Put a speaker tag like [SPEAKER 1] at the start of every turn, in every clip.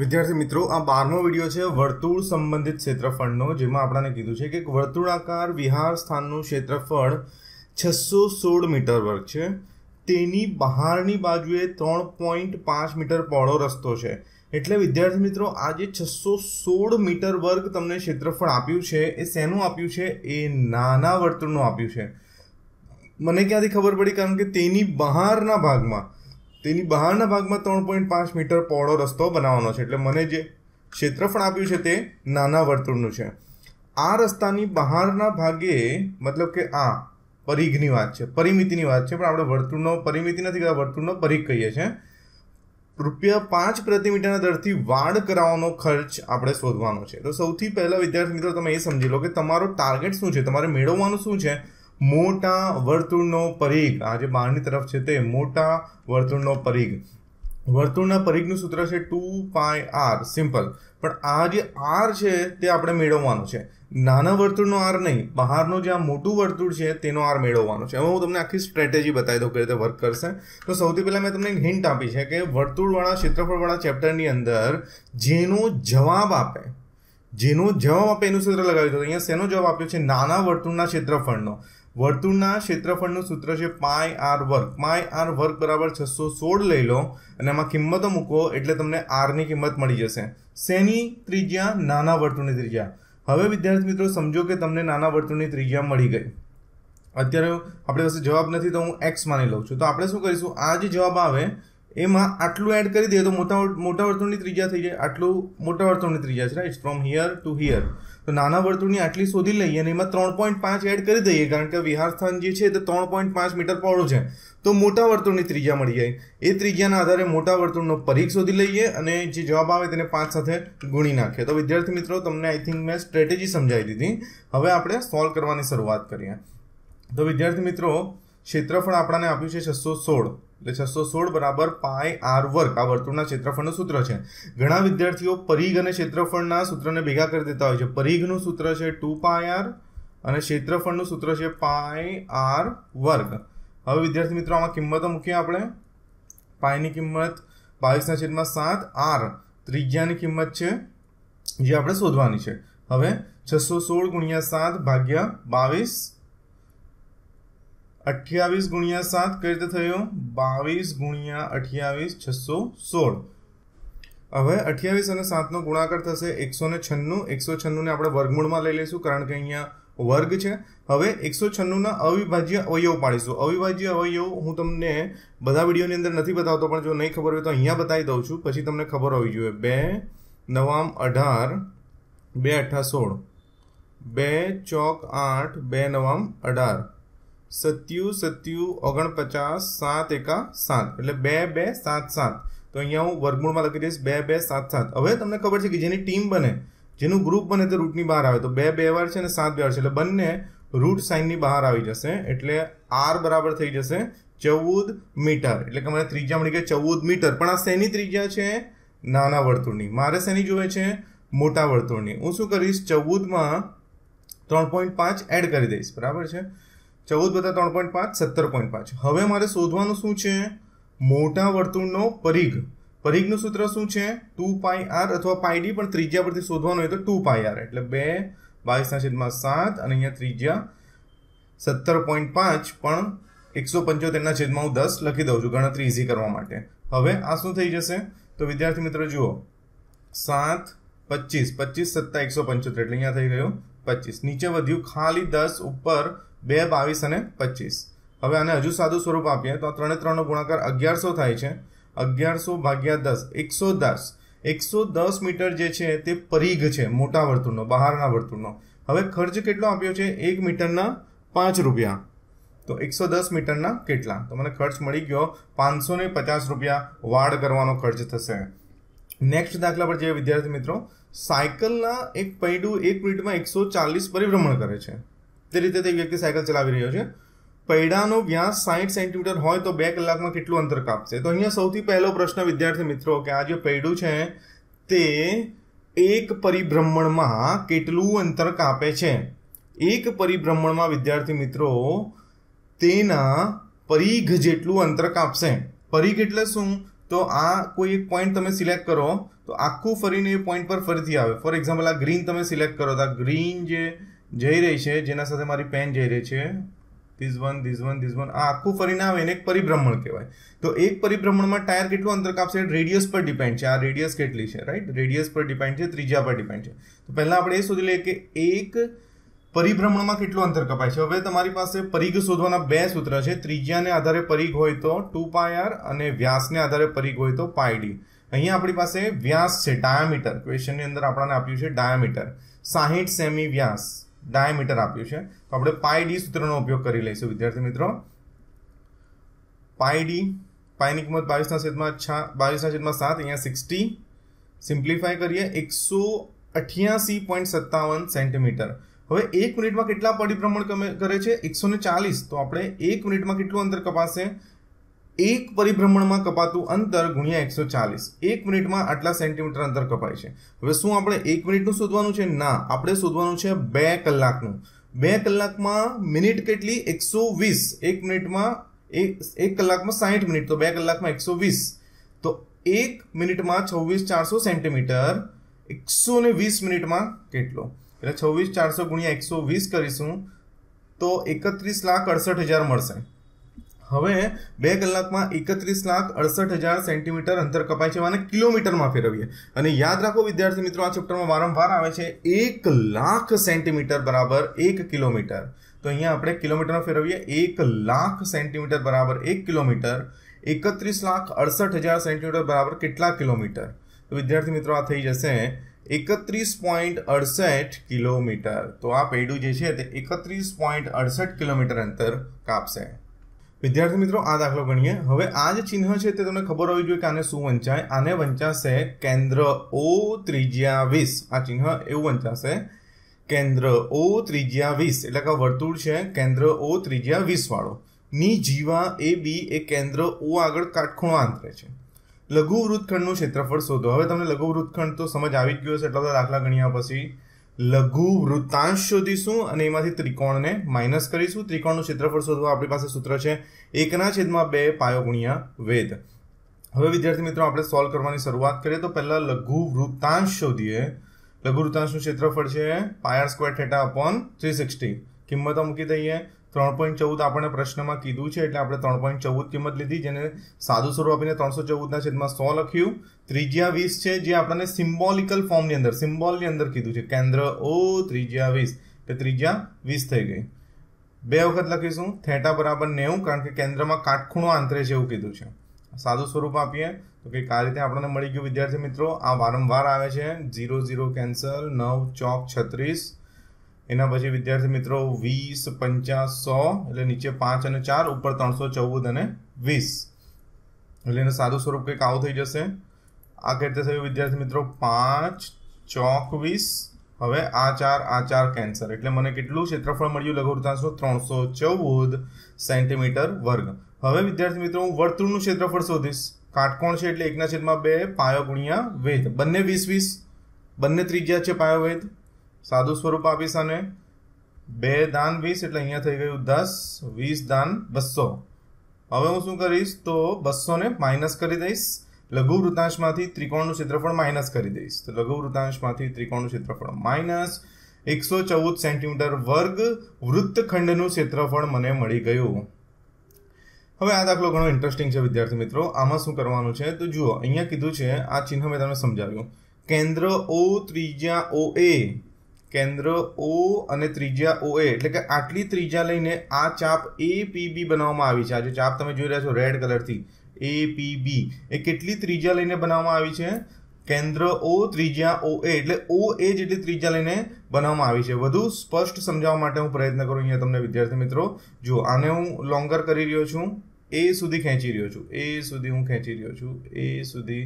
[SPEAKER 1] વિદ્યાર્થી મિત્રો આ બારમો વિડીયો છે વર્તુળ સંબંધિત ક્ષેત્રફળનો જેમાં આપણને કીધું છે કે વર્તુળાકાર વિહાર સ્થાનનું ક્ષેત્રફળ છસો સોળ મીટર વર્ગ છે તેની બહારની બાજુએ ત્રણ પોઈન્ટ પાંચ મીટર પહોળો રસ્તો છે એટલે વિદ્યાર્થી મિત્રો આજે છસો સોળ મીટર વર્ગ તમને ક્ષેત્રફળ આપ્યું છે એ શેનું આપ્યું છે એ નાના વર્તુળનું આપ્યું છે મને ક્યાંથી ખબર પડી કારણ કે તેની બહારના ભાગમાં તેની બહારના ભાગમાં ત્રણ પોઈન્ટ પાંચ મીટર પહોળો રસ્તો બનાવવાનો છે એટલે મને જે ક્ષેત્રફળ આપ્યું છે તે નાના વર્તુળનું છે આ રસ્તાની બહારના ભાગે મતલબ કે આ પરિઘની વાત છે પરિમિતિની વાત છે પણ આપણે વર્તુળનો પરિમિતિ નથી કરતા વર્તુળનો પરિઘ કહીએ છીએ રૂપિયા પાંચ પ્રતિ મીટરના દરથી વાડ કરાવવાનો ખર્ચ આપણે શોધવાનો છે તો સૌથી પહેલાં વિદ્યાર્થી મિત્રો તમે એ સમજી લો કે તમારો ટાર્ગેટ શું છે તમારે મેળવવાનું શું છે મોટા વર્તુળનો પરિઘ આ જે બહારની તરફ છે તે મોટા વર્તુળનો પરિઘ વર્તુળના પરિઘનું સૂત્ર છે ટુ પાય આર સિમ્પલ પણ આ જે આર છે તે આપણે મેળવવાનું છે નાના વર્તુળનો આર નહીં બહારનું જે આ મોટું વર્તુળ છે તેનો આર મેળવવાનો છે હવે હું તમને આખી સ્ટ્રેટેજી બતાવી દઉં કે રીતે વર્ક કરશે તો સૌથી પહેલાં મેં તમને એક હિન્ટ આપી છે કે વર્તુળવાળા ક્ષેત્રફળવાળા ચેપ્ટરની અંદર જેનો જવાબ આપે જેનો જવાબ આપે એનું સૂત્ર લગાવ્યું હતું અહીંયા શેનો જવાબ આપ્યો છે નાના વર્તુળના ક્ષેત્રફળનો વર્તુળના ક્ષેત્રફળનું સૂત્ર છે પાય આર વર્ક પાય આર વર્ક બરાબર છસો સોળ લઈ લો અને એમાં કિંમતો મૂકો એટલે તમને આરની કિંમત મળી જશે શેની ત્રિજ્યા નાના વર્તુળની ત્રિજ્યા હવે વિદ્યાર્થી મિત્રો સમજો કે તમને નાના વર્તુળની ત્રિજ્યા મળી ગઈ અત્યારે આપણી પાસે જવાબ નથી તો હું એક્સ માની લઉં છું તો આપણે શું કરીશું આ જે જવાબ આવે એમાં આટલું એડ કરી દઈએ તો મોટા મોટા વર્તુળની ત્રિજ્યા થઈ જાય આટલું મોટા વર્તુળની ત્રિજ્યા છે right from here to here તો નાના વર્તુળની આટલી શોધી લઈએ અને એમાં ત્રણ પોઈન્ટ પાંચ એડ કરી દઈએ કારણ કે વિહાર સ્થાન જે છે તે ત્રણ પોઈન્ટ પાંચ મીટર પહોળું છે તો મોટા વર્તુળની ત્રિજ્યા મળી જાય એ ત્રિજ્યાના આધારે મોટા વર્તુળનો પરીખ શોધી લઈએ અને જે જવાબ આવે તેને પાંચ સાથે ગુણી નાખીએ તો વિદ્યાર્થી મિત્રો તમને આઈ થિંક મેં સ્ટ્રેટેજી સમજાવી દીધી હવે આપણે સોલ્વ કરવાની શરૂઆત કરીએ તો વિદ્યાર્થી મિત્રો ક્ષેત્રફળ આપણને આપ્યું છે છસો સોળ એટલે છસો સોળ બરાબર પાય આર વર્ગ આ વર્તુળના ક્ષેત્રફળનું સૂત્ર છે ઘણા વિદ્યાર્થીઓ પરિઘ અને ક્ષેત્રફળના સૂત્રને ભેગા કરી દેતા હોય છે પરિઘનું સૂત્ર છે ટુ પાય આર અને ક્ષેત્રફળનું સૂત્ર છે પાય આર વર્ગ હવે વિદ્યાર્થી મિત્રો આમાં કિંમતો મૂકીએ આપણે પાયની કિંમત બાવીસના છેદમાં સાત આર ત્રિજ્યાની કિંમત છે જે આપણે શોધવાની છે હવે છસો સોળ ગુણ્યા સાત ભાગ્યા બાવીસ અઠ્યાવીસ ગુણ્યા સાત કઈ રીતે થયો બાવીસ ગુણ્યા અઠ્યાવીસ છસો સોળ હવે અઠ્યાવીસ અને સાતનો ગુણાકાર થશે એકસો ને છન્નું એકસો છન્નુંને આપણે વર્ગમૂળમાં લઈ લઈશું કારણ કે અહીંયા વર્ગ છે હવે એકસો છન્નુંના અવિભાજ્ય અવયવ પાડીશું અવિભાજ્ય અવયવ હું તમને બધા વિડીયોની અંદર નથી બતાવતો પણ જો નહીં ખબર હોય તો અહીંયા બતાવી દઉં છું પછી તમને ખબર હોવી જોઈએ બે નવામ અઢાર બે અઠા સોળ બે ચોક આઠ બે નવામ અઢાર સત્યુ સત્યુ ઓગણપચાસ સાત એકા સાત એટલે બે બે સાત સાત તો અહીંયા હું વર્ગમૂળમાં લખી દઈશ બે બે સાત સાત હવે તમને ખબર છે કે જેની ટીમ બને જેનું ગ્રુપ બને તે રૂટની બહાર આવે તો બે બે વાર છે અને સાત બે વાર છે એટલે બંને રૂટ સાઇનની બહાર આવી જશે એટલે આર બરાબર થઈ જશે ચૌદ મીટર એટલે કે મને ત્રિજ્યા મળી ગઈ ચૌદ મીટર પણ આ શેની ત્રિજ્યા છે નાના વર્તુળની મારે શેની જોવે છે મોટા વર્તુળની હું શું કરીશ ચૌદમાં ત્રણ પોઈન્ટ પાંચ એડ કરી દઈશ બરાબર છે ચૌદ બધા ત્રણ પોઈન્ટ પાંચ સત્તર પોઈન્ટ પાંચ હવે મારે શોધવાનું શું છે મોટા વર્તુળનો પરિઘ પરિઘનું સૂત્ર શું છે ટુ પાય આર અથવા પાઈ ડી પણ ત્રિજ્યા પરથી શોધવાનું હોય તો ટુ પાય આર એટલે બે બાવીસના છેદમાં સાત અને અહીંયા ત્રિજ્યા સત્તર પોઈન્ટ પાંચ પણ એકસો પંચોતેરના છેદમાં હું દસ લખી દઉં છું ગણતરી ઇઝી કરવા માટે હવે આ શું થઈ જશે તો વિદ્યાર્થી મિત્ર જુઓ સાત પચીસ પચીસ સત્તા એકસો પંચોતેર એટલે અહીંયા થઈ ગયું પચીસ નીચે વધ્યું ખાલી દસ ઉપર બે બાવીસ અને પચીસ હવે આને હજુ સાદું સ્વરૂપ આપીએ તો ત્રણે ત્રણનો ગુણાકાર અગિયારસો થાય છે અગિયારસો ભાગ્યા દસ એકસો દસ એકસો દસ મીટર જે છે તે પરીઘ છે મોટા વર્તુળનો બહારના વર્તુળનો હવે ખર્ચ કેટલો આપ્યો છે એક મીટરના પાંચ રૂપિયા તો એકસો દસ મીટરના કેટલા તો મને ખર્ચ મળી ગયો પાંચસો ને પચાસ રૂપિયા વાડ કરવાનો ખર્ચ થશે નેક્સ્ટ દાખલા પર જે વિદ્યાર્થી મિત્રો સાયકલના એક પૈડું એક મિનિટમાં એકસો ચાલીસ પરિભ્રમણ કરે છે તે રીતે તે વ્યક્તિ સાયકલ ચલાવી રહ્યો છે પૈડાનો વ્યાસ સાઠ સેન્ટીમીટર હોય તો બે કલાકમાં કેટલું અંતર કાપશે તો અહીંયા સૌથી પહેલો પ્રશ્ન વિદ્યાર્થી મિત્રો કે આ જે પૈડું છે તે એક પરિભ્રમણમાં કેટલું અંતર કાપે છે એક પરિભ્રમણમાં વિદ્યાર્થી મિત્રો તેના પરિઘ જેટલું અંતર કાપશે પરિઘ એટલે શું તો આ કોઈ એક પોઈન્ટ તમે સિલેક્ટ કરો તો આખું ફરીને એ પોઈન્ટ પર ફરીથી આવે ફોર એક્ઝામ્પલ આ ગ્રીન તમે સિલેક્ટ કરો તો આ ગ્રીન જે જઈ રહી છે જેના સાથે મારી પેન જઈ રહી છે this one this one this one આ આખું ફરીને આવે એને એક પરિભ્રમણ કહેવાય તો એક પરિભ્રમણમાં ટાયર કેટલું અંતર કાપશે રેડિયસ પર ડિપેન્ડ છે આ રેડિયસ કેટલી છે રાઈટ રેડિયસ પર ડિપેન્ડ છે ત્રીજા પર ડિપેન્ડ છે તો પહેલાં આપણે એ શોધી લઈએ કે એક પરિભ્રમણમાં કેટલું અંતર કપાય છે હવે તમારી પાસે પરિઘ શોધવાના બે સૂત્ર છે ત્રિજ્યાને આધારે પરિઘ હોય તો ટુ પાયર અને વ્યાસને આધારે પરિઘ હોય તો પાયડી અહીંયા આપણી પાસે વ્યાસ છે ડાયામીટર ક્વેશ્ચનની અંદર આપણને આપ્યું છે ડાયામીટર સાહીઠ સેમી વ્યાસ ડાયામીટર આપ્યું છે તો આપણે પાય ડી સૂત્રનો ઉપયોગ કરી લઈશું વિદ્યાર્થી મિત્રો પાય ડી પાયની કિંમત બાવીસના છેદમાં છ બાવીસના છેદમાં સાત અહીંયા સિક્સટી સિમ્પ્લિફાય કરીએ એકસો અઠ્યાસી પોઈન્ટ સત્તાવન સેન્ટીમીટર હવે એક મિનિટમાં કેટલા પરિભ્રમણ કરે છે એકસો ચાલીસ તો આપણે એક મિનિટમાં કેટલું અંતર કપાશે એક પરિભ્રમણમાં કપાતું અંતર ગુણ્યા એકસો ચાલીસ એક મિનિટમાં આટલા સેન્ટીમીટર અંતર કપાય છે હવે શું આપણે એક મિનિટનું શોધવાનું છે ના આપણે શોધવાનું છે બે કલાકનું બે કલાકમાં મિનિટ કેટલી એકસો વીસ એક મિનિટમાં એક કલાકમાં સાહીઠ મિનિટ તો બે કલાકમાં એકસો વીસ તો એક મિનિટમાં છવ્વીસ ચારસો સેન્ટીમીટર એકસો ને વીસ મિનિટમાં કેટલો એટલે છવ્વીસ ચારસો ગુણ્યા એકસો વીસ કરીશું તો એકત્રીસ લાખ અડસઠ હજાર મળશે હવે બે કલાકમાં એકત્રીસ લાખ અડસઠ હજાર સેન્ટીમીટર અંતર કપાય છે અને કિલોમીટરમાં ફેરવીએ અને યાદ રાખો વિદ્યાર્થી મિત્રો આ ચેપ્ટરમાં વારંવાર આવે છે એક લાખ સેન્ટીમીટર બરાબર એક કિલોમીટર તો અહીંયા આપણે કિલોમીટરમાં ફેરવીએ એક લાખ સેન્ટીમીટર બરાબર એક કિલોમીટર એકત્રીસ લાખ અડસઠ હજાર સેન્ટીમીટર બરાબર કેટલા કિલોમીટર તો વિદ્યાર્થી મિત્રો આ થઈ જશે એકત્રીસ પોઈન્ટ અડસઠ કિલોમીટર તો આ પૈડું જે છે તે એકત્રીસ પોઈન્ટ અડસઠ કિલોમીટર અંતર કાપશે વિદ્યાર્થી મિત્રો આ દાખલો ગણીએ હવે આ જે ચિહ્ન છે તે તમને ખબર હોવી જોઈએ કે આને શું વંચાય આને વંચાશે કેન્દ્ર ઓ ત્રિજ્યા વીસ આ ચિહ્ન એવું વંચાશે કેન્દ્ર ઓ ત્રિજ્યા વીસ એટલે કે વર્તુળ છે કેન્દ્ર ઓ ત્રિજ્યા વીસ વાળો ની જીવા એ બી એ કેન્દ્ર ઓ આગળ કાટખૂણો આંતરે છે લઘુ વૃત્તખંડનું ક્ષેત્રફળ શોધો હવે તમને લઘુ વૃત્તખંડ તો સમજ આવી જ ગયો છે એટલા બધા દાખલા ગણ્યા પછી લઘુ વૃત્તાંશ શોધીશું અને એમાંથી ત્રિકોણને માઇનસ કરીશું ત્રિકોણનું ક્ષેત્રફળ શોધવા આપણી પાસે સૂત્ર છે એકના છેદમાં બે પાયો ગુણ્યા વેદ હવે વિદ્યાર્થી મિત્રો આપણે સોલ્વ કરવાની શરૂઆત કરીએ તો પહેલાં લઘુ વૃત્તાંશ શોધીએ લઘુ વૃત્તાંશનું ક્ષેત્રફળ છે pi r square theta upon three sixty કિંમતો મૂકી દઈએ ત્રણ પોઈન્ટ ચૌદ આપણને પ્રશ્નમાં કીધું છે એટલે આપણે ત્રણ પોઈન્ટ ચૌદ કિંમત લીધી જેને સાદું સ્વરૂપ આપીને ત્રણસો ચૌદના છેદમાં સો લખ્યું ત્રિજ્યા વીસ છે જે આપણને સિમ્બોલિકલ ફોર્મની અંદર સિમ્બોલની અંદર કીધું છે કેન્દ્ર ઓ ત્રિજ્યા વીસ એટલે ત્રિજ્યા વીસ થઈ ગઈ બે વખત લખીશું થેટા બરાબર નેવું કારણ કે કેન્દ્રમાં કાટખૂણો આંતરે છે એવું કીધું છે સાદું સ્વરૂપ આપીએ તો કે આ રીતે આપણને મળી ગયું વિદ્યાર્થી મિત્રો આ વારંવાર આવે છે ઝીરો ઝીરો કેન્સલ નવ ચોક છત્રીસ એના પછી વિદ્યાર્થી મિત્રો વીસ પંચાસ સો એટલે નીચે પાંચ અને ચાર ઉપર ત્રણસો ચૌદ અને વીસ એટલે એનું સાદું સ્વરૂપ કંઈક આવું થઈ જશે આ કઈ રીતે થયું વિદ્યાર્થી મિત્રો પાંચ ચોક વીસ હવે આ ચાર આ ચાર કેન્સર એટલે મને કેટલું ક્ષેત્રફળ મળ્યું લઘુતાંશનું ત્રણસો ચૌદ સેન્ટીમીટર વર્ગ હવે વિદ્યાર્થી મિત્રો હું વર્તુળનું ક્ષેત્રફળ શોધીશ કાટકોણ છે એટલે એકના છેદમાં બે પાયો ગુણ્યા વેધ બંને વીસ વીસ બંને ત્રિજ્યા છે પાયો વેધ સાદું સ્વરૂપ આપીશ અને બે દાન વીસ એટલે અહીંયા થઈ ગયું દસ વીસ દાન બસો હવે હું શું કરીશ તો બસોને માઇનસ કરી દઈશ લઘુ વૃતાંશમાંથી ત્રિકોણનું ક્ષેત્રફળ માઇનસ કરી દઈશ તો લઘુ વૃતાંશમાંથી ત્રિકોણનું ક્ષેત્રફળ માઇનસ એકસો ચૌદ સેન્ટીમીટર વર્ગ વૃત્તખંડનું ક્ષેત્રફળ મને મળી ગયું હવે આ દાખલો ઘણો ઇન્ટરેસ્ટિંગ છે વિદ્યાર્થી મિત્રો આમાં શું કરવાનું છે તો જુઓ અહીંયા કીધું છે આ ચિહ્ન મેં તમને સમજાવ્યું કેન્દ્ર ઓ ત્રિજ્યા ઓ એ કેન્દ્ર ઓ અને ત્રિજ્યા ઓ એ એટલે કે આટલી ત્રિજ્યા લઈને આ ચાપ એ પી બી બનાવવામાં આવી છે આ જે ચાપ તમે જોઈ રહ્યા છો રેડ કલરથી એ પી બી એ કેટલી ત્રિજ્યા લઈને બનાવવામાં આવી છે કેન્દ્ર ઓ ત્રિજ્યા ઓ એ એટલે ઓ એ જેટલી ત્રિજ્યા લઈને બનાવવામાં આવી છે વધુ સ્પષ્ટ સમજાવવા માટે હું પ્રયત્ન કરું અહીંયા તમને વિદ્યાર્થી મિત્રો જો આને હું લોંગર કરી રહ્યો છું એ સુધી ખેંચી રહ્યો છું એ સુધી હું ખેંચી રહ્યો છું એ સુધી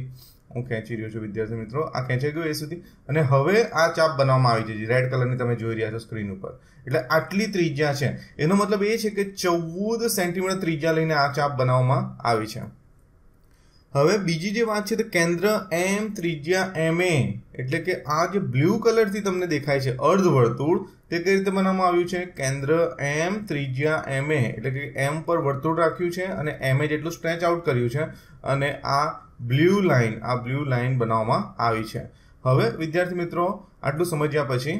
[SPEAKER 1] હું ખેંચી રહ્યો છું વિદ્યાર્થી મિત્રો આ ખેંચાઈ ગયો એ સુધી અને હવે આ ચાપ બનાવવામાં આવી છે રેડ કલરની તમે જોઈ રહ્યા છો સ્ક્રીન ઉપર એટલે આટલી ત્રિજ્યા છે એનો મતલબ એ છે કે ચૌદ સેન્ટીમીટર ત્રિજ્યા લઈને આ ચાપ બનાવવામાં આવી છે હવે બીજી જે વાત છે તે કેન્દ્ર એમ ત્રિજ્યા એમ એ એટલે કે આ જે બ્લુ કલરથી તમને દેખાય છે અર્ધ વર્તુળ તે કઈ રીતે બનાવવામાં આવ્યું છે કેન્દ્ર એમ ત્રિજ્યા એમ એ એટલે કે એમ પર વર્તુળ રાખ્યું છે અને એમ એ જેટલું સ્ટ્રેચ આઉટ કર્યું છે અને આ બ્લુ લાઇન આ બ્લુ લાઇન બનાવવામાં આવી છે હવે વિદ્યાર્થી મિત્રો આટલું સમજ્યા પછી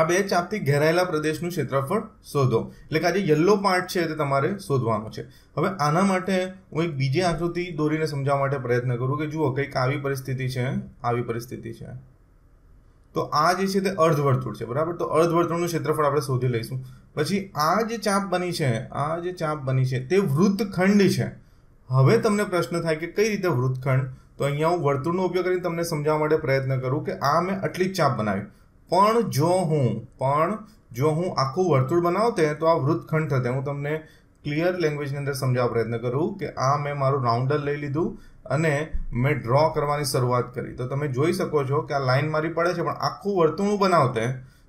[SPEAKER 1] આ બે ચાપથી ઘેરાયેલા પ્રદેશનું ક્ષેત્રફળ શોધો એટલે કે આ જે યલો પાર્ટ છે તે તમારે શોધવાનો છે હવે આના માટે હું એક બીજી આકૃતિ દોરીને સમજાવવા માટે પ્રયત્ન કરું કે જુઓ કંઈક આવી પરિસ્થિતિ છે આવી પરિસ્થિતિ છે તો આ જે છે તે અર્ધવર્તુળ છે બરાબર તો અર્ધવર્તુળનું ક્ષેત્રફળ આપણે શોધી લઈશું પછી આ જે ચાપ બની છે આ જે ચાપ બની છે તે વૃત્તખંડ છે હવે તમને પ્રશ્ન થાય કે કઈ રીતે વૃત્તખંડ તો અહીંયા હું વર્તુળનો ઉપયોગ કરીને તમને સમજાવવા માટે પ્રયત્ન કરું કે આ મેં આટલી ચાપ બનાવી પણ જો હું પણ જો હું આખું વર્તુળ બનાવતે તો આ વૃત્તખંડ થતે હું તમને ક્લિયર લેંગ્વેજની અંદર સમજાવવા પ્રયત્ન કરું કે આ મેં મારું રાઉન્ડર લઈ લીધું અને મેં ડ્રો કરવાની શરૂઆત કરી તો તમે જોઈ શકો છો કે આ લાઇન મારી પડે છે પણ આખું વર્તુળનું બનાવતે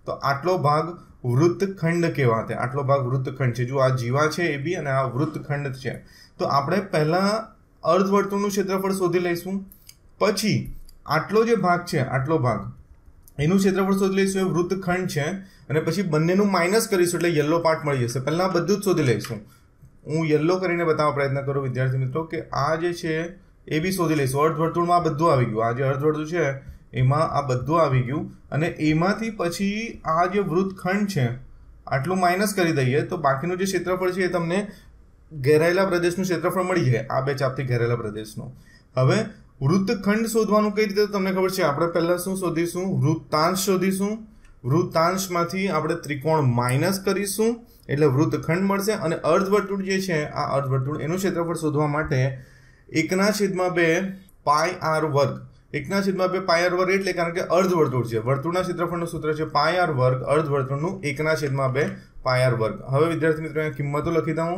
[SPEAKER 1] તો આટલો ભાગ વૃત્તખંડ કહેવાતે આટલો ભાગ વૃત્તખંડ છે જો આ જીવા છે એ બી અને આ વૃત્તખંડ છે તો આપણે પહેલાં અર્ધવર્તુળનું ક્ષેત્રફળ શોધી લઈશું પછી આટલો જે ભાગ છે આટલો ભાગ એનું ક્ષેત્રફળ શોધી લઈશું એ વૃત્ત ખંડ છે અને પછી બંનેનું માઇનસ કરીશું એટલે યલો પાર્ટ મળી જશે પહેલાં બધું જ શોધી લઈશું હું યલો કરીને બતાવવા પ્રયત્ન કરું વિદ્યાર્થી મિત્રો કે આ જે છે એ બી શોધી લઈશું અર્ધવર્તુળમાં આ બધું આવી ગયું આ જે અર્ધવર્તુળ છે એમાં આ બધું આવી ગયું અને એમાંથી પછી આ જે વૃત્ત ખંડ છે આટલું માઇનસ કરી દઈએ તો બાકીનું જે ક્ષેત્રફળ છે એ તમને ઘેરાયેલા પ્રદેશનું ક્ષેત્રફળ મળી જાય આ બે ચાપથી ઘેરાયેલા પ્રદેશનું હવે વૃત્તખંડ શોધવાનું કઈ રીતે તમને ખબર છે આપણે પહેલાં શું શોધીશું વૃત્તાંશ શોધીશું વૃત્તાંશમાંથી આપણે ત્રિકોણ માઇનસ કરીશું એટલે વૃત્તખંડ મળશે અને અર્ધવર્તુળ જે છે આ અર્ધવર્તુળ એનું ક્ષેત્રફળ શોધવા માટે એકના છેદમાં બે પાય આર વર્ગ એકના છેદમાં બે પાય આર વર્ગ એટલે કારણ કે અર્ધવર્તુળ છે વર્તુળના ક્ષેત્રફળનું સૂત્ર છે પાય આર વર્ગ અર્ધવર્તુળનું એકના છેદમાં બે પાય આર વર્ગ હવે વિદ્યાર્થી મિત્રો કિંમતો લખી દઉં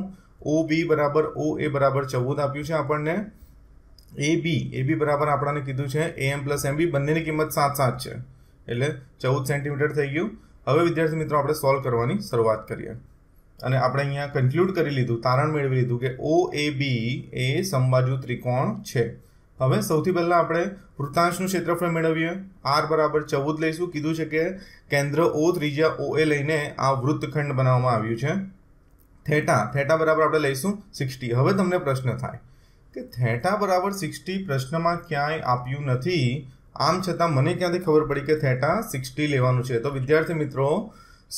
[SPEAKER 1] ઓ બી બરાબર ઓ એ બરાબર ચૌદ આપ્યું છે આપણને એ બી એ બી બરાબર આપણને કીધું છે એ એમ પ્લસ એમ બી બંનેની કિંમત સાત સાત છે એટલે ચૌદ સેન્ટીમીટર થઈ ગયું હવે વિદ્યાર્થી મિત્રો આપણે સોલ્વ કરવાની શરૂઆત કરીએ અને આપણે અહીંયા કન્ક્લુડ કરી લીધું તારણ મેળવી લીધું કે ઓ એ બી એ સંબાજુ ત્રિકોણ છે હવે સૌથી પહેલાં આપણે વૃત્તાંશનું ક્ષેત્રફળ મેળવીએ આર બરાબર ચૌદ લઈશું કીધું છે કે કેન્દ્ર ઓ ત્રીજા ઓ એ લઈને આ વૃત્તખંડ બનાવવામાં આવ્યું છે થેટા થેટા બરાબર આપણે લઈશું સિક્સટી હવે તમને પ્રશ્ન થાય કે થેટા બરાબર સિક્સટી પ્રશ્નમાં ક્યાંય આપ્યું નથી આમ છતાં મને ક્યાંથી ખબર પડી કે થેટા સિક્સટી લેવાનું છે તો વિદ્યાર્થી મિત્રો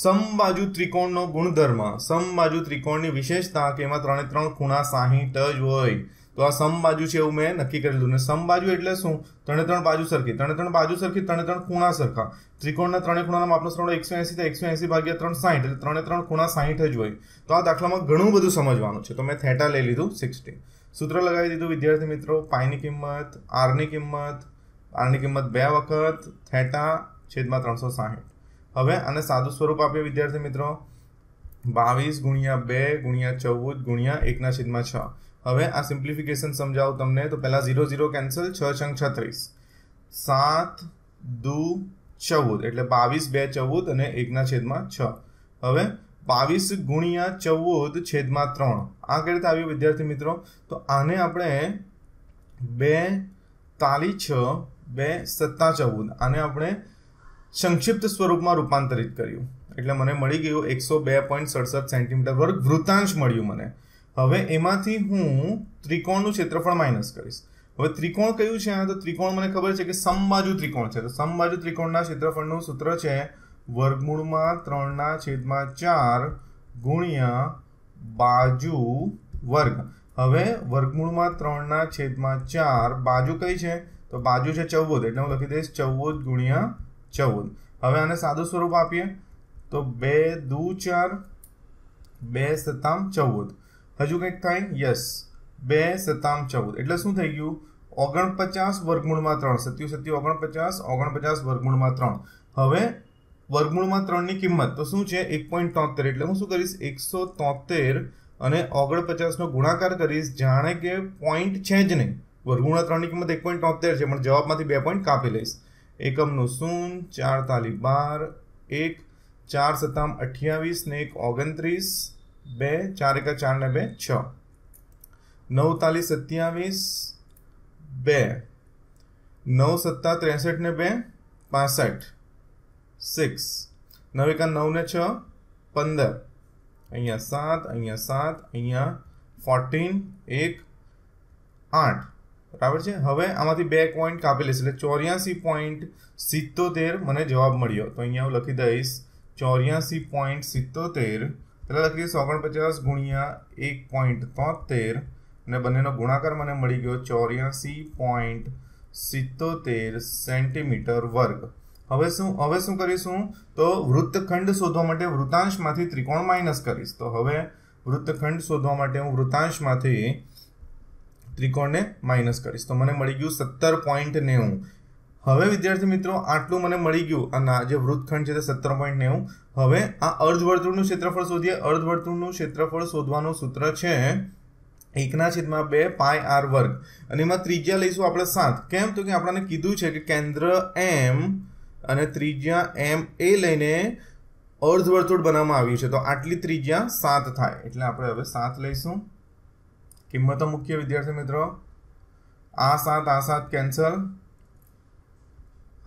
[SPEAKER 1] સમબાજુ ત્રિકોણનો ગુણધર્મ સમબાજુ ત્રિકોણની વિશેષતા કે એમાં ત્રણે ત્રણ ખૂણા સાહીઠ જ હોય તો આ સમબાજુ છે એવું મેં નક્કી કરેલું ને સમબાજુ એટલે શું ત્રણે ત્રણ બાજુ સરખી ત્રણે ત્રણ બાજુ સરખી ત્રણે ત્રણ ખૂણા સરખા ત્રિકોણના ત્રણે ખૂણાનો માપનો સરવાળો એકસો એંસી તો એકસો એંસી ભાગ્યા ત્રણ સાઠ એટલે ત્રણે ત્રણ ખૂણા સાહીઠ જ હોય તો આ દાખલામાં ઘણું બધું સમજવાનું છે તો મેં થેટા લઈ લીધું સિક્સટી સૂત્ર લગાવી દીધું વિદ્યાર્થી મિત્રો પાઈની કિંમત આરની કિંમત આરની કિંમત બે વખત થેટા છેદમાં ત્રણસો સાહીઠ હવે આને સાદું સ્વરૂપ આપીએ વિદ્યાર્થી મિત્રો બાવીસ ગુણ્યા બે ગુણ્યા ચૌદ ગુણ્યા એકના છેદમાં છ હવે આ સિમ્પ્લિફિકેશન સમજાવું તમને તો પહેલાં ઝીરો ઝીરો કેન્સલ છ છંગ છત્રીસ સાત દુ ચૌદ એટલે બાવીસ બે ચૌદ અને એકના છેદમાં છ હવે બાવીસ ગુણ્યા ચૌદ છેદમાં ત્રણ આ કઈ રીતે આવ્યું વિદ્યાર્થી મિત્રો તો આને આપણે બે તાલી છ બે સત્તા ચૌદ આને આપણે સંક્ષિપ્ત સ્વરૂપમાં રૂપાંતરિત કર્યું એટલે મને મળી ગયું એકસો બે પોઈન્ટ સડસઠ સેન્ટીમીટર વર્ગ વૃતાંશ મળ્યું મને હવે એમાંથી હું ત્રિકોણનું ક્ષેત્રફળ માઇનસ કરીશ હવે ત્રિકોણ કયું છે આ તો ત્રિકોણ મને ખબર છે કે સમબાજુ ત્રિકોણ છે તો સમબાજુ ત્રિકોણના ક્ષેત્રફળનું સૂત્ર છે વર્ગમૂળમાં ત્રણના છેદમાં ચાર ગુણ્યા બાજુ વર્ગ હવે વર્ગમૂળમાં ત્રણના છેદમાં ચાર બાજુ કઈ છે તો બાજુ છે ચૌદ એટલે હું લખી દઈશ ચૌદ ગુણ્યા ચૌદ હવે આને સાદું સ્વરૂપ આપીએ તો બે દુ ચાર બે સત્તામ ચૌદ હજુ કંઈક થાય યસ બે સત્તામ ચૌદ એટલે શું થઈ ગયું ઓગણપચાસ વર્ગમૂળમાં ત્રણ સત્યુ સત્યુ ઓગણપચાસ ઓગણપચાસ વર્ગમૂળમાં ત્રણ હવે વર્ગમૂળમાં ત્રણની કિંમત તો શું છે એક પોઈન્ટ તોતેર એટલે હું શું કરીશ એકસો તોતેર અને ઓગણપચાસનો ગુણાકાર કરીશ જાણે કે પોઈન્ટ છે જ નહીં વર્ગમૂળના ત્રણની કિંમત એક પોઈન્ટ તોતેર છે પણ જવાબમાંથી બે પોઈન્ટ કાપી લઈશ એકમનું શૂન્ય ચાર તાલી બાર એક ચાર સત્તામ અઠ્યાવીસ ને એક ઓગણત્રીસ બે ચાર એકા ચાર ને બે છ નવ તાલી સત્યાવીસ બે નવ સત્તા ત્રેસઠ ને બે પાસઠ સિક્સ નવ એકા નવ ને છ પંદર અહીંયા સાત અહીંયા સાત અહીંયા ફોર્ટીન એક આઠ બરાબર છે હવે આમાંથી બે પોઈન્ટ કાપી લઈશ એટલે ચોર્યાસી પોઈન્ટ સિત્તોતેર મને જવાબ મળ્યો તો અહીંયા હું લખી દઈશ ચોર્યાસી પોઈન્ટ સિત્તોતેર પહેલાં લખી દઈશ ઓગણપચાસ ગુણ્યા એક પોઈન્ટ તોતેર અને બંનેનો ગુણાકાર મને મળી ગયો ચોર્યાસી પોઈન્ટ સિત્તોતેર સેન્ટીમીટર વર્ગ હવે શું હવે શું કરીશું તો વૃત્તખંડ શોધવા માટે વૃતાંશમાંથી ત્રિકોણ માઇનસ કરીશ તો હવે વૃત્તખંડ શોધવા માટે હું વૃતાંશમાંથી ત્રિકોણને માઇનસ કરીશ તો મને મળી ગયું સત્તર પોઈન્ટ નેવું હવે વિદ્યાર્થી મિત્રો આટલું મને મળી ગયું અને જે વૃત્તખંડ છે તે સત્તર પોઈન્ટ નેવું હવે આ અર્ધવર્તુળનું ક્ષેત્રફળ શોધીએ અર્ધવર્તુળનું ક્ષેત્રફળ શોધવાનું સૂત્ર છે એકના છેદમાં બે પાય આર વર્ગ અને એમાં ત્રિજ્યા લઈશું આપણે સાત કેમ તો કે આપણને કીધું છે કે કેન્દ્ર એમ અને ત્રિજ્યા એમ એ લઈને અર્ધવર્તુળ બનાવવામાં આવ્યું છે તો આટલી ત્રિજ્યા સાત થાય એટલે આપણે હવે સાત લઈશું કિંમતો મુખ્ય વિદ્યાર્થી મિત્રો આ સાત આ સાત કેન્સલ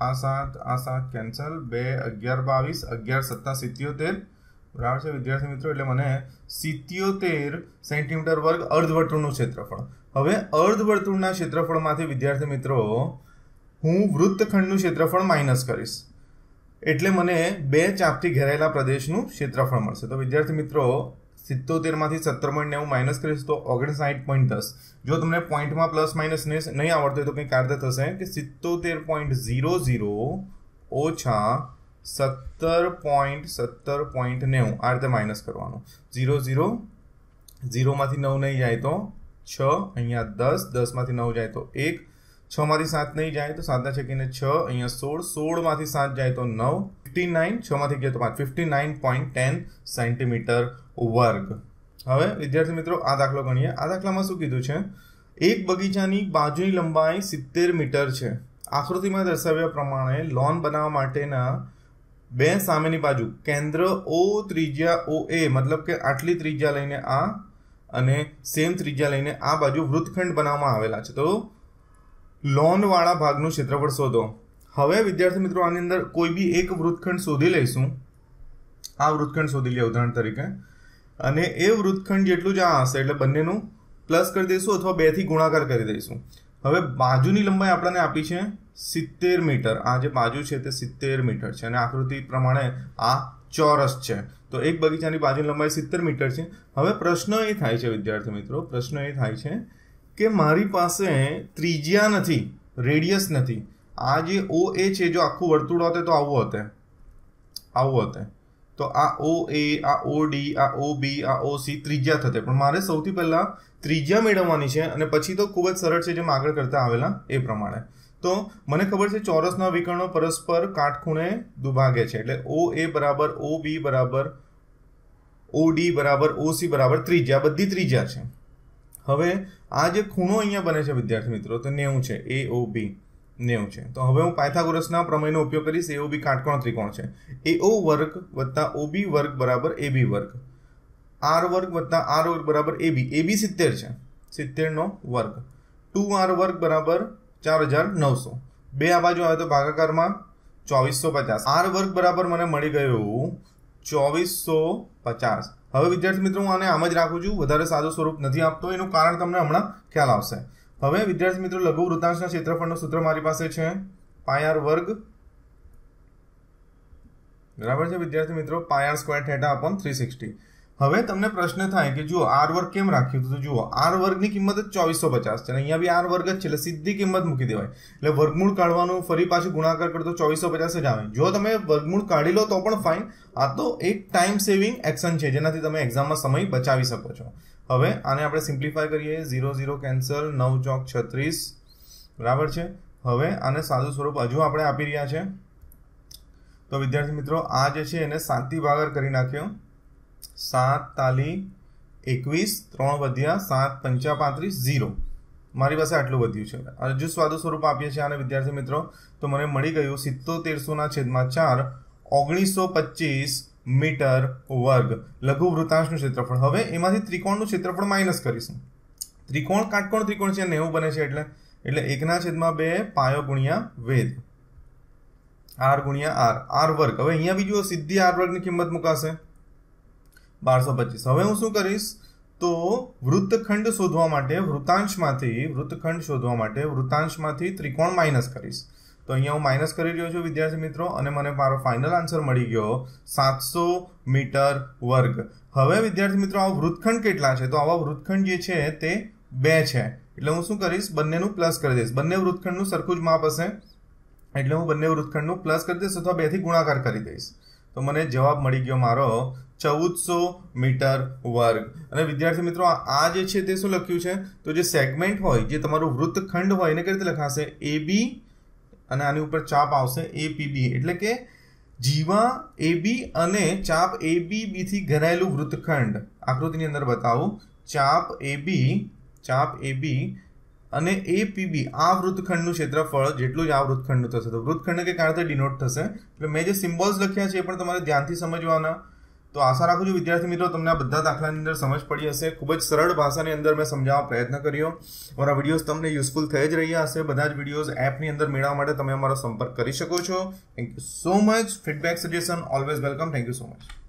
[SPEAKER 1] આ સાત આ સાત કેન્સલ બે અગિયાર બાવીસ અગિયાર સત્તા સિત્યોતેર બરાબર છે વિદ્યાર્થી મિત્રો એટલે મને સિત્યોતેર સેન્ટીમીટર વર્ગ અર્ધવર્તુળનું ક્ષેત્રફળ હવે અર્ધવર્તુળના ક્ષેત્રફળમાંથી વિદ્યાર્થી મિત્રો હું વૃત્તખંડનું ક્ષેત્રફળ માઇનસ કરીશ એટલે મને બે ચાપથી ઘેરાયેલા પ્રદેશનું ક્ષેત્રફળ મળશે તો વિદ્યાર્થી મિત્રો સિત્તોતેરમાંથી સત્તર પોઈન્ટ નેવું માઇનસ કરીશ તો ઓગણસાઠ પોઈન્ટ દસ જો તમને પોઈન્ટમાં પ્લસ માઇનસ નહીં આવડતું હોય તો કંઈક કાર્ય થશે કે સિત્તોતેર પોઈન્ટ ઝીરો ઝીરો ઓછા સત્તર પોઈન્ટ સત્તર પોઈન્ટ નેવું આ રીતે માઇનસ કરવાનું ઝીરો ઝીરો ઝીરોમાંથી નવ નહીં જાય તો છ અહીંયા દસ દસમાંથી નવ જાય તો એક છ માંથી સાત નહીં જાય તો સાતના છેકીને છ અહીંયા સોળ સોળમાંથી સાત જાય તો નવ ફિફ્ટી નાઇન છમાંથી ગયા તો પાંચ fifty nine point ten centimetre વર્ગ હવે વિદ્યાર્થી મિત્રો આ દાખલો ગણીએ આ દાખલામાં શું કીધું છે એક બગીચાની બાજુની લંબાઈ સિત્તેર મીટર છે આકૃતિમાં દર્શાવ્યા પ્રમાણે લોન બનાવવા માટેના બે સામેની બાજુ કેન્દ્ર ઓ ત્રિજ્યા ઓ એ મતલબ કે આટલી ત્રિજ્યા લઈને આ અને સેમ ત્રિજ્યા લઈને આ બાજુ વૃત્તખંડ બનાવવામાં આવેલા છે તો લોનવાળા ભાગનું ક્ષેત્રફળ શોધો હવે વિદ્યાર્થી મિત્રો આની અંદર કોઈ બી એક વૃત્તખંડ શોધી લઈશું આ વૃત્તખંડ શોધી લઈએ ઉદાહરણ તરીકે અને એ વૃત્તખંડ જેટલું જ આ હશે એટલે બંનેનું પ્લસ કરી દઈશું અથવા બેથી ગુણાકાર કરી દઈશું હવે બાજુની લંબાઈ આપણને આપી છે સિત્તેર મીટર આ જે બાજુ છે તે સિત્તેર મીટર છે અને આકૃતિ પ્રમાણે આ ચોરસ છે તો એક બગીચાની બાજુની લંબાઈ સિત્તેર મીટર છે હવે પ્રશ્ન એ થાય છે વિદ્યાર્થી મિત્રો પ્રશ્ન એ થાય છે કે મારી પાસે ત્રિજ્યા નથી રેડિયસ નથી આ જે ઓ એ છે જો આખું વર્તુળ હોતે તો આવું હતે આવું હતે તો આ ઓ એ આ ઓ ડી આ ઓ બી આ ઓ સી ત્રિજ્યા થતે પણ મારે સૌથી પહેલાં ત્રિજ્યા મેળવવાની છે અને પછી તો ખૂબ જ સરળ છે જેમ આગળ કરતા આવેલા એ પ્રમાણે તો મને ખબર છે ચોરસના વિકર્ણો પરસ્પર કાટખૂણે દુભાગે છે એટલે ઓ એ બરાબર ઓ બી બરાબર ઓ ડી બરાબર ઓ સી બરાબર ત્રિજ્યા બધી ત્રિજ્યા છે હવે આ જે ખૂણો અહીંયા બને છે વિદ્યાર્થી મિત્રો તો નેવું છે એ ઓ બી નેવું છે તો હવે હું પાયથાગોરસના પ્રમેયનો ઉપયોગ કરીશ એ ઓ બી કાટકોણ ત્રિકોણ છે એ ઓ વર્ગ વત્તા ઓ બી વર્ગ બરાબર એ બી વર્ગ આર વર્ગ વત્તા આર વર્ગ બરાબર એ બી એ બી સિત્તેર છે સિત્તેરનો વર્ગ ટુ આર વર્ગ બરાબર ચાર હજાર નવસો બે આ બાજુ આવે તો ભાગાકારમાં ચોવીસો પચાસ આર વર્ગ બરાબર મને મળી ગયું ચોવીસો પચાસ હવે વિદ્યાર્થી મિત્રો હું આને આમ જ રાખું છું વધારે સાદું સ્વરૂપ નથી આપતો એનું કારણ તમને હમણાં ખ્યાલ આવશે હવે વિદ્યાર્થી મિત્રો લઘુ વૃત્તાંશના ક્ષેત્રફળનું સૂત્ર મારી પાસે છે પાયાર વર્ગ બરાબર છે વિદ્યાર્થી મિત્રો pi r square theta upon three sixty હવે તમને પ્રશ્ન થાય કે જુઓ આર વર્ગ કેમ રાખ્યું તો જુઓ આર વર્ગની કિંમત જ ચોવીસો પચાસ છે અને અહીંયા બી આર વર્ગ જ છે એટલે સીધી કિંમત મૂકી દેવાય એટલે વર્ગમૂળ કાઢવાનું ફરી પાછું ગુણાકાર કરતો ચોવીસો પચાસ જ આવે જો તમે વર્ગમૂળ કાઢી લો તો પણ ફાઇન આ તો એક ટાઈમ સેવિંગ એક્શન છે જેનાથી તમે એક્ઝામમાં સમય બચાવી શકો છો હવે આને આપણે સિમ્પ્લિફાય કરીએ ઝીરો ઝીરો કેન્સલ નવ ચોક છત્રીસ બરાબર છે હવે આને સાદું સ્વરૂપ હજુ આપણે આપી રહ્યા છે તો વિદ્યાર્થી મિત્રો આ જે છે એને સાતથી ભાગર કરી નાખ્યો સાત તાલી એકવીસ ત્રણ વધ્યા સાત પંચા પાંત્રીસ ઝીરો મારી પાસે આટલું વધ્યું છે અને હજુ સ્વાદુ સ્વરૂપ આપીએ છીએ આને વિદ્યાર્થી મિત્રો તો મને મળી ગયું સિત્તોતેરસોના છેદમાં ચાર ઓગણીસો પચીસ મીટર વર્ગ લઘુ વૃતાંશનું ક્ષેત્રફળ હવે એમાંથી ત્રિકોણનું ક્ષેત્રફળ માઇનસ કરીશું ત્રિકોણ કાટકોણ ત્રિકોણ છે નેવું બને છે એટલે એટલે એકના છેદમાં બે પાયો ગુણ્યા વેદ આર ગુણ્યા આર આર વર્ગ હવે અહીંયા બીજું સિદ્ધિ આર વર્ગની કિંમત મુકાશે બારસો પચીસ હવે હું શું કરીશ તો વૃત્તખંડ શોધવા માટે વૃતાંશમાંથી વૃત્તખંડ શોધવા માટે વૃતાંશમાંથી ત્રિકોણ માઇનસ કરીશ તો અહીંયા હું માઇનસ કરી રહ્યો છું વિદ્યાર્થી મિત્રો અને મને મારો ફાઇનલ આન્સર મળી ગયો સાતસો મીટર વર્ગ હવે વિદ્યાર્થી મિત્રો આવા વૃત્તખંડ કેટલા છે તો આવા વૃત્તખંડ જે છે તે બે છે એટલે હું શું કરીશ બંનેનું પ્લસ કરી દઈશ બંને વૃત્તખંડનું સરખું જ માપ હશે એટલે હું બંને વૃત્તખંડનું પ્લસ કરી દઈશ અથવા બેથી ગુણાકાર કરી દઈશ તો મને જવાબ મળી ગયો મારો ચૌદસો મીટર વર્ગ અને વિદ્યાર્થી મિત્રો આ જે છે તે શું લખ્યું છે તો જે સેગમેન્ટ હોય જે તમારું વૃત્તખંડ હોય એને કઈ રીતે લખાશે એ બી અને આની ઉપર ચાપ આવશે એ પીબી એટલે કે જીવા એ બી અને ચાપ એ બી બીથી ઘેરાયેલું વૃત્તખંડ આકૃતિની અંદર બતાવું ચાપ એ બી ચાપ એ બી અને એ પીબી આ વૃત્તખંડનું ક્ષેત્રફળ જેટલું જ આ વૃત્તખંડનું થશે તો વૃત્તખંડ કે કારણે ડિનોટ થશે એટલે મેં જે સિમ્બોલ્સ લખ્યા છે એ પણ તમારે ધ્યાનથી સમજવાના તો આશા રાખું છું વિદ્યાર્થી મિત્રો તમને આ બધા દાખલાની અંદર સમજ પડી હશે ખૂબ જ સરળ ભાષાની અંદર મેં સમજાવવા પ્રયત્ન કર્યો મારા વિડીયોઝ તમને યુઝફુલ થઈ જ રહ્યા હશે બધા જ વિડીયોઝ એપની અંદર મેળવવા માટે તમે અમારો સંપર્ક કરી શકો છો thank you so much feedback suggestion always welcome thank you so much